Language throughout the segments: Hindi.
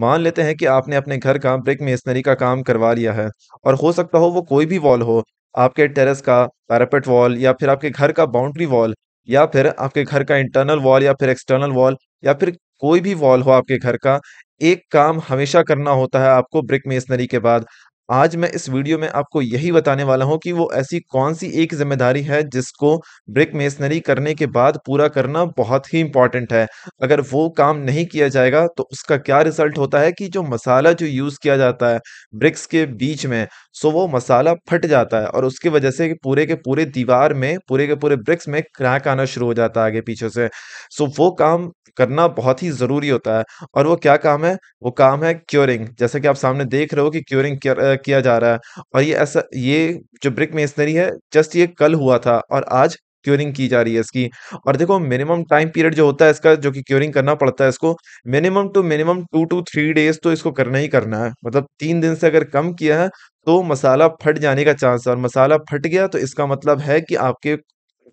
मान लेते हैं कि आपने अपने घर का ब्रिक मेसनरी का काम करवा लिया है और हो सकता हो वो कोई भी वॉल हो आपके टेरेस का पैरापेट वॉल या फिर आपके घर का बाउंड्री वॉल या फिर आपके घर का इंटरनल वॉल या फिर एक्सटर्नल वॉल या फिर कोई भी वॉल हो आपके घर का एक काम हमेशा करना होता है आपको ब्रिक मेसनरी के बाद आज मैं इस वीडियो में आपको यही बताने वाला हूं कि वो ऐसी कौन सी एक जिम्मेदारी है जिसको ब्रिक मेसनरी करने के बाद पूरा करना बहुत ही इंपॉर्टेंट है अगर वो काम नहीं किया जाएगा तो उसका क्या रिजल्ट होता है कि जो मसाला जो यूज़ किया जाता है ब्रिक्स के बीच में सो वो मसाला फट जाता है और उसकी वजह से पूरे के पूरे दीवार में पूरे के पूरे ब्रिक्स में क्रैक आना शुरू हो जाता है आगे पीछे से सो वो काम करना बहुत ही ज़रूरी होता है और वो क्या काम है वो काम है क्योरिंग जैसे कि आप सामने देख रहे हो कि क्योरिंग किया, जा रहा है और ये ऐसा ये जो ब्रिक मेसनरी है जस्ट ये कल हुआ था और आज क्योरिंग की जा रही है इसकी और देखो मिनिमम टाइम पीरियड जो होता है इसका जो कि क्योरिंग करना पड़ता है इसको minimum two minimum two two three days तो इसको करना ही करना है मतलब तीन दिन से अगर कम किया है तो मसाला फट जाने का चांस है और मसाला फट गया तो इसका मतलब है कि आपके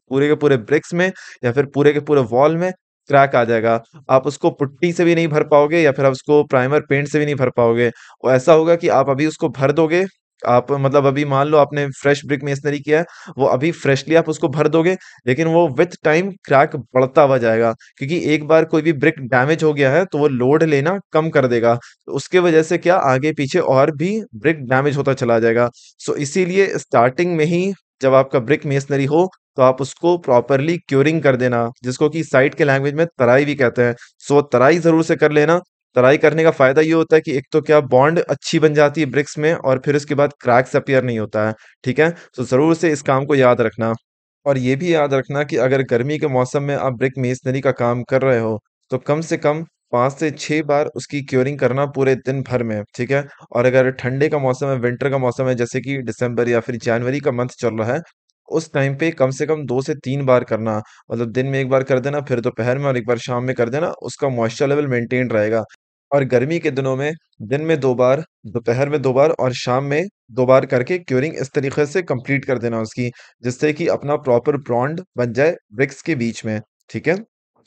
पूरे के पूरे ब्रिक्स में या फिर पूरे के पूरे वॉल में क्रैक आ जाएगा आप उसको पुट्टी से भी नहीं भर पाओगे या फिर आप उसको प्राइमर पेंट से भी नहीं भर पाओगे और ऐसा होगा कि आप अभी उसको भर दोगे आप मतलब अभी मान लो आपने फ्रेश ब्रिक मेसनरी किया है वो अभी फ्रेशली आप उसको भर दोगे लेकिन वो विथ टाइम क्रैक बढ़ता हुआ जाएगा क्योंकि एक बार कोई भी ब्रिक डैमेज हो गया है तो वो लोड लेना कम कर देगा तो उसके वजह से क्या आगे पीछे और भी ब्रिक डैमेज होता चला जाएगा सो इसीलिए स्टार्टिंग में ही जब आपका ब्रिक मेसनरी हो तो आप उसको प्रॉपरली क्योरिंग कर देना जिसको कि साइट के लैंग्वेज में तराई भी कहते हैं सो तराई ज़रूर से कर लेना तराई करने का फ़ायदा ये होता है कि एक तो क्या बॉन्ड अच्छी बन जाती है ब्रिक्स में और फिर उसके बाद क्रैक्स अपियर नहीं होता है ठीक है तो ज़रूर से इस काम को याद रखना और ये भी याद रखना कि अगर गर्मी के मौसम में आप ब्रिक मेसनरी का काम कर रहे हो तो कम से कम पांच से छह बार उसकी क्योरिंग करना पूरे दिन भर में ठीक है और अगर ठंडे का मौसम है विंटर का मौसम है जैसे कि दिसंबर या फिर जनवरी का मंथ चल रहा है उस टाइम पे कम से कम दो से तीन बार करना मतलब दिन में एक बार कर देना फिर दोपहर में और एक बार शाम में कर देना उसका मॉइस्चर लेवल मेंटेन रहेगा और गर्मी के दिनों में दिन में दो बार दोपहर में दो बार और शाम में दो बार करके क्योरिंग इस तरीके से कंप्लीट कर देना उसकी जिससे कि अपना प्रॉपर ब्रॉन्ड बन जाए ब्रिक्स के बीच में ठीक है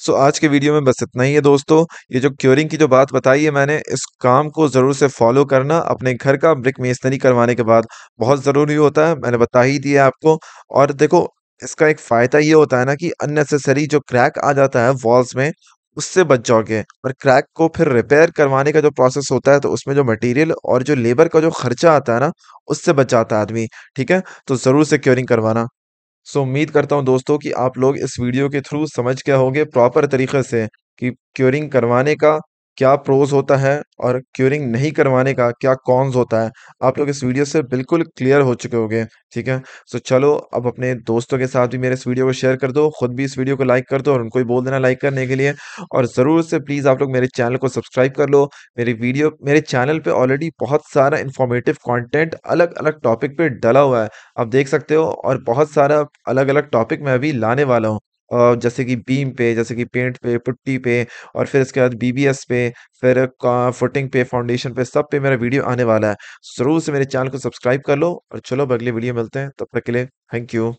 सो आज के वीडियो में बस इतना ही है दोस्तों ये जो क्योरिंग की जो बात बताई है मैंने इस काम को ज़रूर से फॉलो करना अपने घर का ब्रिक मेसनरी करवाने के बाद बहुत ज़रूरी होता है मैंने बता ही दिया आपको और देखो इसका एक फ़ायदा ये होता है ना कि अननेसेसरी जो क्रैक आ जाता है वॉल्स में उससे बच जाओगे और क्रैक को फिर रिपेयर करवाने का जो प्रोसेस होता है तो उसमें जो मटेरियल और जो लेबर का जो खर्चा आता है ना उससे बच जाता है आदमी ठीक है तो ज़रूर से क्योरिंग करवाना सो उम्मीद करता हूँ दोस्तों कि आप लोग इस वीडियो के थ्रू समझ गए होंगे प्रॉपर तरीके से कि क्योरिंग करवाने का क्या प्रोज होता है और क्यूरिंग नहीं करवाने का क्या कॉन्स होता है आप लोग इस वीडियो से बिल्कुल क्लियर हो चुके होंगे ठीक है सो चलो अब अपने दोस्तों के साथ भी मेरे इस वीडियो को शेयर कर दो खुद भी इस वीडियो को लाइक कर दो और उनको भी बोल देना लाइक करने के लिए और ज़रूर से प्लीज़ आप लोग मेरे चैनल को सब्सक्राइब कर लो मेरी वीडियो मेरे चैनल पर ऑलरेडी बहुत सारा इन्फॉर्मेटिव कॉन्टेंट अलग अलग टॉपिक पर डला हुआ है आप देख सकते हो और बहुत सारा अलग अलग टॉपिक मैं अभी लाने वाला हूँ जैसे कि बीम पे जैसे कि पेंट पे पुट्टी पे और फिर इसके बाद बीबीएस पे फिर फुटिंग पे फाउंडेशन पे सब पे मेरा वीडियो आने वाला है जरूर से मेरे चैनल को सब्सक्राइब कर लो और चलो अब अगले वीडियो मिलते हैं तब तक के लिए थैंक यू